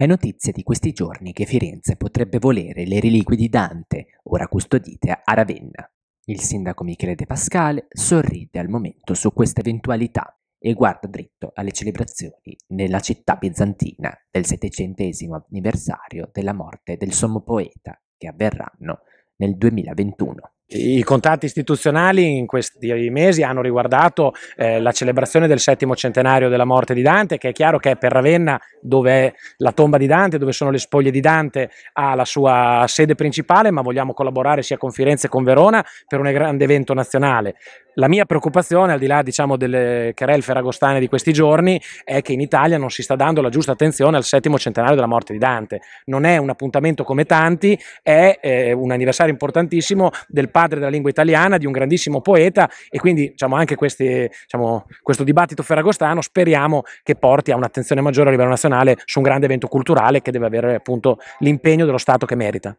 È notizia di questi giorni che Firenze potrebbe volere le reliquie di Dante, ora custodite a Ravenna. Il sindaco Michele De Pascale sorride al momento su questa eventualità e guarda dritto alle celebrazioni nella città bizantina del settecentesimo anniversario della morte del sommo poeta che avverranno nel 2021. I contatti istituzionali in questi mesi hanno riguardato eh, la celebrazione del settimo centenario della morte di Dante, che è chiaro che è per Ravenna, dove è la tomba di Dante, dove sono le spoglie di Dante, ha la sua sede principale, ma vogliamo collaborare sia con Firenze che con Verona per un grande evento nazionale. La mia preoccupazione, al di là diciamo, delle querelle ferragostane di questi giorni, è che in Italia non si sta dando la giusta attenzione al settimo centenario della morte di Dante. Non è un appuntamento come tanti, è eh, un anniversario importantissimo del Papa padre della lingua italiana, di un grandissimo poeta e quindi diciamo, anche questi, diciamo, questo dibattito ferragostano speriamo che porti a un'attenzione maggiore a livello nazionale su un grande evento culturale che deve avere appunto l'impegno dello Stato che merita.